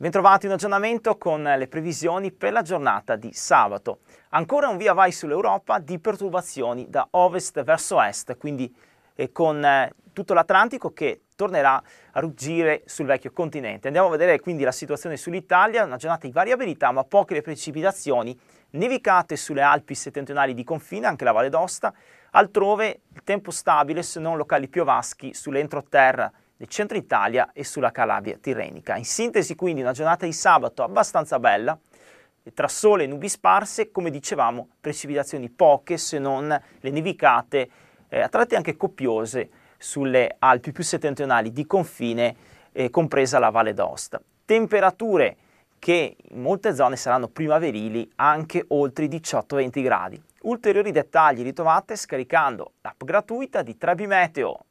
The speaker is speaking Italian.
Bentrovati in aggiornamento con le previsioni per la giornata di sabato. Ancora un via vai sull'Europa di perturbazioni da ovest verso est, quindi eh, con eh, tutto l'Atlantico che tornerà a ruggire sul vecchio continente. Andiamo a vedere quindi la situazione sull'Italia, una giornata di variabilità ma poche le precipitazioni, nevicate sulle Alpi settentrionali di confine, anche la Valle d'Osta, altrove il tempo stabile se non locali piovaschi sull'entroterra nel centro Italia e sulla Calabria tirrenica. In sintesi quindi una giornata di sabato abbastanza bella, tra sole e nubi sparse, come dicevamo precipitazioni poche se non le nevicate, eh, a tratti anche copiose sulle Alpi più settentrionali di confine, eh, compresa la Valle d'Osta. Temperature che in molte zone saranno primaverili anche oltre i 18-20 gradi. Ulteriori dettagli li trovate scaricando l'app gratuita di Trebi Meteo.